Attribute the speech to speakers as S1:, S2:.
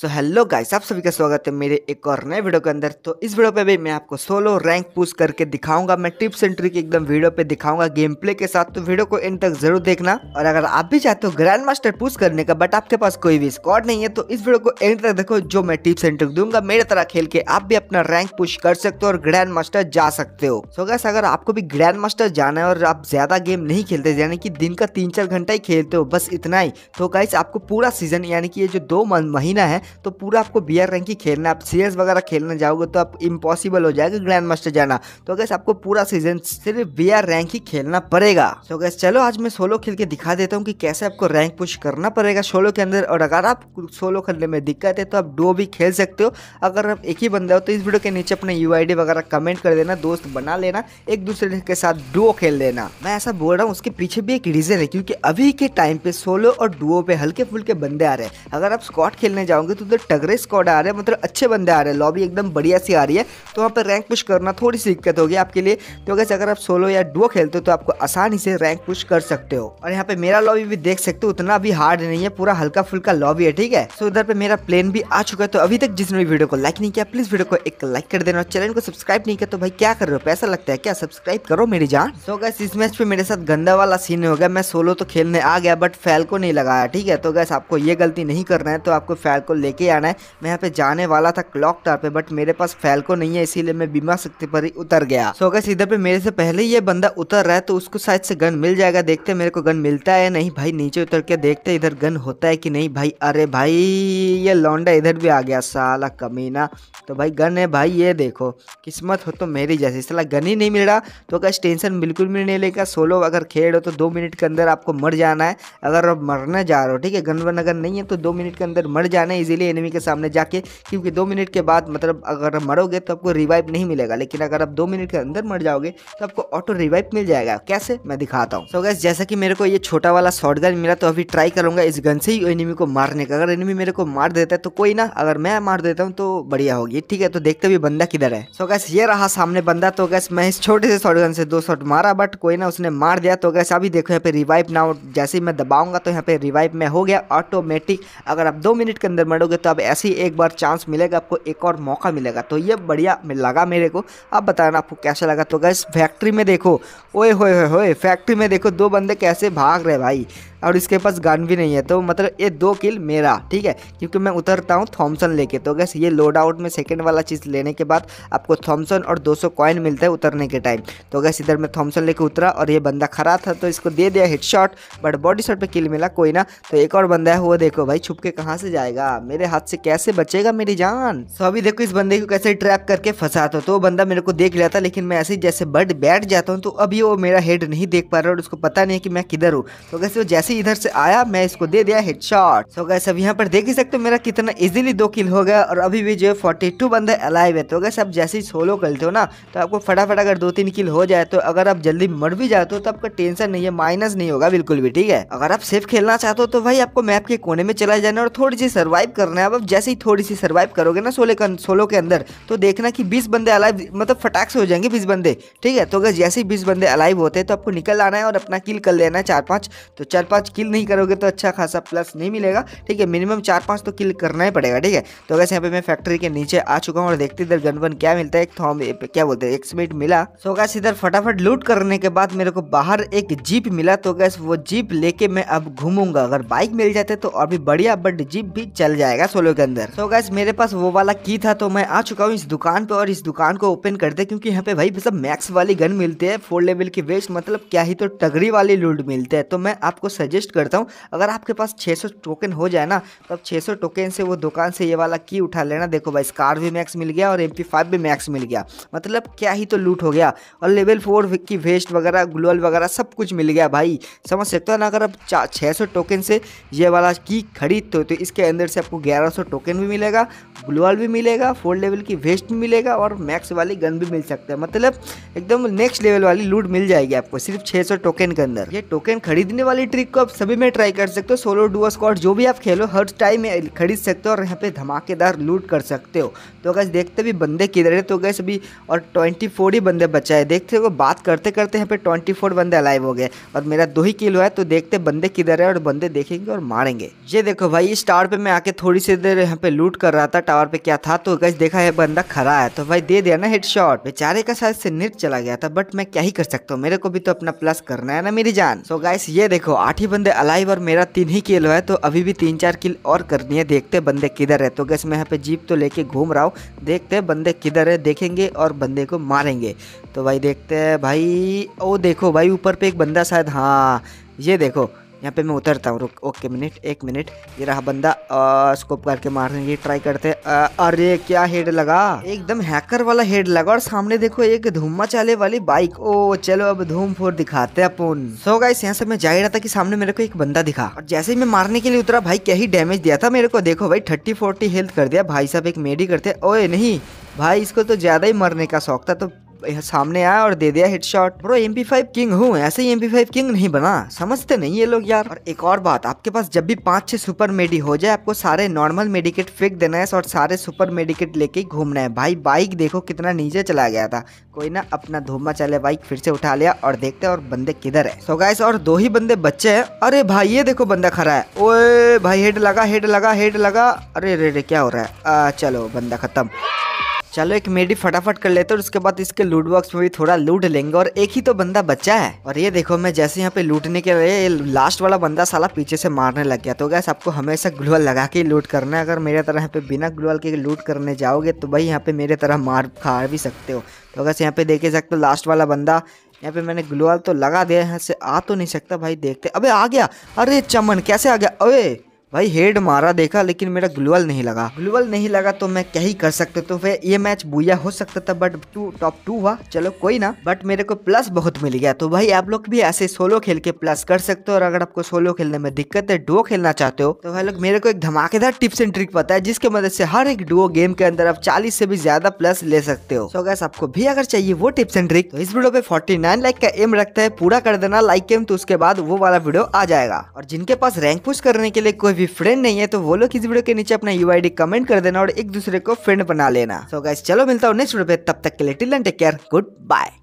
S1: so hello guys आप सभी का स्वागत है मेरे एक और नए वीडियो के अंदर तो इस वीडियो पे भी मैं आपको सोलो रैंक पुश करके दिखाऊंगा मैं टिप्स एंड ट्रिक एकदम वीडियो पे दिखाऊंगा गेम प्ले के साथ तो वीडियो को एंड तक जरूर देखना और अगर आप भी चाहते हो ग्रैंड मास्टर पुश करने का बट आपके पास कोई भी स्कॉड नहीं है तो इस वीडियो को एंड तक देखो जो मैं टिप्स एंड ट्रिक दूंगा मेरे तरह खेल के आप भी अपना रैंक पुश कर सकते हो और ग्रैंड मास्टर जा सकते हो सो गैस अगर आपको भी ग्रैंड मास्टर जाना है और आप ज्यादा गेम नहीं खेलते यानी कि दिन का तीन चार घंटा ही खेलते हो बस इतना ही तो गाइस आपको पूरा सीजन यानी कि ये जो दो महीना है तो पूरा आपको बी आर रैंक ही खेलना है आप सीरियस वगैरह खेलना जाओगे तो आप इम्पॉसिबल हो जाएगा ग्रैंड मास्टर जाना तो अगर आपको पूरा सीजन सिर्फ बी आर रैंक ही खेलना पड़ेगा तो अगर चलो आज मैं सोलो खेल के दिखा देता हूँ कि कैसे आपको रैंक पुश करना पड़ेगा सोलो के अंदर और अगर आप सोलो खेलने में दिक्कत है तो आप डो भी खेल सकते हो अगर आप एक ही बंदा हो तो इस वीडियो के नीचे अपने यू वगैरह कमेंट कर देना दोस्त बना लेना एक दूसरे के साथ डो खेल लेना मैं ऐसा बोल रहा हूँ उसके पीछे भी एक रीज़न है क्योंकि अभी के टाइम पे सोलो और डुओ पे हल्के फुल्के बंदे आ रहे हैं अगर आप स्कॉट खेलने जाओगे तो उधर टगरे स्कॉड आ रहे हैं मतलब अच्छे बंदे आ रहे हैं लॉबी एकदम बढ़िया सी आ रही है तो वहाँ पर रैंक पुश करना थोड़ी सी दिक्कत होगी आपके लिए तो कैसे अगर आप सोलो या डुओ खेलते हो तो आपको आसानी से रैंक पुश कर सकते हो और यहाँ पे मेरा लॉबी भी देख सकते हो उतना भी हार्ड नहीं है पूरा हल्का फुल्का लॉबी है ठीक है तो उधर पर मेरा प्लेन भी आ चुका है तो अभी तक जिसने भी वीडियो को लाइक नहीं किया प्लीज वीडियो को एक लाइक कर देना और चैनल को सब्सक्राइब नहीं किया तो भाई क्या कर रहे हो पैसा लगता है क्या सब्सक्राइब करो मेरी जान सो गैस इस मैच पे मेरे साथ गंदा वाला सीन हो गया मैं सोलो तो खेलने आ गया बट फैल को नहीं लगाया ठीक है तो गैस आपको ये गलती नहीं करना है तो आपको फैल को ले लेके आना है मैं यहाँ पे जाने वाला था क्लॉक टावर पे बट मेरे पास फैलको नहीं है इसीलिए मैं बीमा शक्ति पर ही उतर गया सो अगर इधर पे मेरे से पहले ही ये बंदा उतर रहा है तो उसको शायद से गन मिल जाएगा देखते मेरे को गन मिलता है नहीं भाई नीचे उतर के देखते इधर गन होता है की नहीं भाई अरे भाई ये लौंडा इधर भी आ गया साला कमीना तो भाई गन है भाई ये देखो किस्मत हो तो मेरी जैसी साला गन ही नहीं मिल रहा तो अगर टेंशन बिल्कुल भी नहीं लेगा सोलो अगर खेल हो तो दो मिनट के अंदर आपको मर जाना है अगर आप मरने जा रहे हो ठीक है गन वन अगर नहीं है तो दो मिनट के अंदर मर जाना है इजीली इजीली एनिमी के सामने जाके क्योंकि दो मिनट के बाद मतलब अगर मरोगे तो आपको रिवाइव नहीं मिलेगा लेकिन अगर आप दो मिनट के अंदर मर जाओगे तो आपको ऑटो रिवाइव मिल जाएगा कैसे मैं दिखाता हूँ सो गैस जैसा कि मेरे को ये छोटा वाला शॉर्ट मिला तो अभी ट्राई करूंगा इस गन से ही एनिमी को मारने का अगर एनिमी मेरे को मार देता है तो कोई ना अगर मैं मार देता हूँ तो बढ़िया होगी ठीक है तो देखते भी बंदा किधर है सो गैस ये रहा सामने बंदा तो गैस मैं इस छोटे से शॉर्ट से दो शॉट मारा बट कोई ना उसने मार दिया तो गैस अभी देखो यहाँ पे रिवाइव ना जैसे ही मैं दबाऊंगा तो यहाँ पे रिवाइव में हो गया ऑटोमेटिक अगर आप दो मिनट के अंदर मरोगे करोगे तो अब ऐसे ही एक बार चांस मिलेगा आपको एक और मौका मिलेगा तो ये बढ़िया लगा मेरे को अब बताना आपको कैसा लगा तो गैस फैक्ट्री में देखो ओए होए होए फैक्ट्री में देखो दो बंदे कैसे भाग रहे भाई और इसके पास गन भी नहीं है तो मतलब ये दो किल मेरा ठीक है क्योंकि मैं उतरता हूँ थॉमसन लेके तो गैस ये लोड आउट में सेकेंड वाला चीज़ लेने के बाद आपको थॉमसन और 200 कॉइन मिलता है उतरने के टाइम तो गैस इधर मैं थॉमसन लेके उतरा और ये बंदा खड़ा था तो इसको दे दिया शॉट बट बॉडी शॉट पर किल मिला कोई ना तो एक और बंदा है वो देखो भाई छुप के कहाँ से जाएगा मेरे हाथ से कैसे बचेगा मेरी जान तो अभी देखो इस बंदे को कैसे ट्रैप करके फंसा था तो बंदा मेरे को देख लिया था लेकिन मैं ऐसे जैसे बट बैठ जाता हूँ तो अभी वो मेरा हेड नहीं देख पा रहा और उसको पता नहीं है कि मैं किधर हूँ तो कैसे वो जैसे से इधर से आया मैं इसको दे दिया हेड शॉर्ट सो गैस अब यहाँ पर देख ही सकते हो मेरा कितना इजिली दो किल हो गया और अभी भी जो है फोर्टी टू बंदे अलाइव है तो गैस अब जैसे ही सोलो करते हो ना तो आपको फटाफट अगर दो तीन किल हो जाए तो अगर आप जल्दी मर भी जाते हो तो आपका टेंशन नहीं है माइनस नहीं होगा बिल्कुल भी ठीक है अगर आप सेफ खेलना चाहते हो तो भाई आपको मैप के कोने में चला जाना और थोड़ी सी सर्वाइव करना है अब जैसे ही थोड़ी सी सर्वाइव करोगे ना सोलो सोलो के अंदर तो देखना की बीस बंदे अलाइव मतलब फटाक से हो जाएंगे बीस बंदे ठीक है तो अगर जैसे ही बीस बंदे अलाइव होते हैं तो आपको निकल आना है और अपना किल कर लेना है चार पाँच तो चार पाँच पाँच किल नहीं करोगे तो अच्छा खासा प्लस नहीं मिलेगा ठीक है मिनिमम चार पाँच तो किल करना ही पड़ेगा ठीक है तो वैसे यहाँ पे मैं फैक्ट्री के नीचे आ चुका हूँ और देखते इधर गन वन क्या मिलता है एक थॉम क्या बोलते हैं एक स्मीट मिला तो गैस इधर फटाफट लूट करने के बाद मेरे को बाहर एक जीप मिला तो गैस वो जीप लेके मैं अब घूमूंगा अगर बाइक मिल जाते तो और भी बढ़िया बट जीप भी चल जाएगा सोलो के अंदर तो कैसे मेरे पास वो वाला की था तो मैं आ चुका हूँ इस दुकान पे और इस दुकान को ओपन करते क्योंकि यहाँ पे भाई सब मैक्स वाली गन मिलती है फोर लेवल की वेस्ट मतलब क्या ही तो टगरी वाली लूट मिलते हैं तो मैं आपको सज सजेस्ट करता हूँ अगर आपके पास 600 टोकन हो जाए ना तो आप 600 टोकन से वो दुकान से ये वाला की उठा लेना देखो भाई स्कार भी मैक्स मिल गया और एम भी मैक्स मिल गया मतलब क्या ही तो लूट हो गया और लेवल फोर की वेस्ट वगैरह ग्लोअल वगैरह सब कुछ मिल गया भाई समझ सकते हो ना अगर आप छः सौ टोकन से ये वाला की खरीदते हो तो इसके अंदर से आपको ग्यारह सौ टोकन भी मिलेगा ग्लोअल भी मिलेगा फोर लेवल की वेस्ट भी मिलेगा और मैक्स वाली गन भी मिल सकता है मतलब एकदम नेक्स्ट लेवल वाली लूट मिल जाएगी आपको सिर्फ 600 टोकन के अंदर ये टोकन खरीदने वाली ट्रिक को आप सभी में ट्राई कर सकते हो सोलो डुअ स्कॉट जो भी आप खेलो हर टाइम में खरीद सकते हो और यहाँ पे धमाकेदार लूट कर सकते हो तो अगर देखते भी बंदे किधर है तो गए सभी और ट्वेंटी फोर ही बंदे बचा है देखते हो बात करते करते यहाँ पे ट्वेंटी फोर बंदे अलाइव हो गए और मेरा दो ही किलो है तो देखते बंदे किधर है और बंदे देखेंगे और मारेंगे ये देखो भाई इस टावर पर मैं आके थोड़ी सी देर यहाँ पे लूट कर रहा था टावर पे क्या था तो गैस देखा है बंदा खड़ा है तो भाई दे दिया ना हेड शॉर्ट बेचारे का साथ से नेट चला गया था बट मैं क्या ही कर सकता हूँ मेरे को भी तो अपना प्लस करना है ना मेरी जान सो गैस गाइस ये देखो आठ ही बंदे अलाइव और मेरा तीन ही किल हुआ है तो अभी भी तीन चार किल और करनी है देखते बंदे किधर है तो गैस मैं यहाँ पे जीप तो लेके घूम रहा हूँ देखते बंदे किधर है देखेंगे और बंदे को मारेंगे तो भाई देखते हैं भाई ओ देखो भाई ऊपर पे एक बंदा शायद हाँ ये देखो यहाँ पे मैं उतरता हूँ रुक ओके मिनट एक मिनट ये रहा बंदा स्कोप करके मारने की ट्राई करते आ, अरे क्या हेड लगा एकदम हैकर वाला हेड लगा और सामने देखो एक धुम्मा चाले वाली बाइक ओ चलो अब धूम फोर दिखाते अपन सो गाइस यहाँ से मैं जा रहा था कि सामने मेरे को एक बंदा दिखा और जैसे ही मैं मारने के लिए उतरा भाई क्या ही डैमेज दिया था मेरे को देखो भाई थर्टी फोर्टी हेल्थ कर दिया भाई साहब एक मेडी करते ओ नहीं भाई इसको तो ज्यादा ही मरने का शौक था तो सामने आया और दे दिया head shot bro aim king हूँ ऐसे ही एम किंग नहीं बना समझते नहीं ये लोग यार और एक और बात आपके पास जब भी पांच छह सुपर मेडी हो जाए आपको सारे नॉर्मल मेडिकेट फेंक देना है और सारे सुपर मेडिकेट लेके घूमना है भाई बाइक देखो कितना नीचे चला गया था कोई ना अपना धूमा चले बाइक फिर से उठा लिया और देखते और बंदे किधर है सो गाय गाइस और दो ही बंदे बच्चे हैं अरे भाई ये देखो बंदा खड़ा है ओए भाई हेड लगा हेड लगा हेड लगा अरे रे रे क्या हो रहा है आ, चलो बंदा खत्म चलो एक मेडी फटाफट कर लेते और उसके बाद इसके लूट बॉक्स में भी थोड़ा लूट लेंगे और एक ही तो बंदा बचा है और ये देखो मैं जैसे यहाँ पे लूटने के लिए लास्ट वाला बंदा साला पीछे से मारने लग गया तो गैस आपको हमेशा ग्लूअल लगा के लूट करना है अगर मेरे तरह यहाँ पे बिना ग्लूअल के लूट करने जाओगे तो भाई यहाँ पे मेरे तरह मार खा भी सकते हो तो गैस यहाँ पे देखे सकते हो लास्ट वाला बंदा यहाँ पे मैंने ग्लूअल तो लगा दिया यहाँ से आ तो नहीं सकता भाई देखते अबे आ गया अरे चमन कैसे आ गया अरे भाई हेड मारा देखा लेकिन मेरा ग्लूअल नहीं लगा ग्लूअल नहीं लगा तो मैं क्या ही कर सकते तो फिर ये मैच बुया हो सकता था बट टू टॉप टू हुआ चलो कोई ना बट मेरे को प्लस बहुत मिल गया तो भाई आप लोग भी ऐसे सोलो खेल के प्लस कर सकते हो और अगर आपको सोलो खेलने में दिक्कत है डुओ खेलना चाहते हो तो भाई लोग मेरे को एक धमाकेदार टिप्स एंड ट्रिक पता है जिसके मदद मतलब से हर एक डुओ गेम के अंदर आप चालीस से भी ज्यादा प्लस ले सकते हो सो गैस आपको भी अगर चाहिए वो टिप्स एंड ट्रिक तो इस वीडियो पे फोर्टी नाइन लाइक का एम रखता है पूरा कर देना लाइक एम तो उसके बाद वो वाला वीडियो आ जाएगा और जिनके पास रैंक पुश करने के लिए कोई भी फ्रेंड नहीं है तो वो लोग इस वीडियो के नीचे अपना यू कमेंट कर देना और एक दूसरे को फ्रेंड बना लेना so चलो मिलता हूँ नेक्स्ट वीडियो पे तब तक के लिए टिल एंड टेक केयर गुड बाय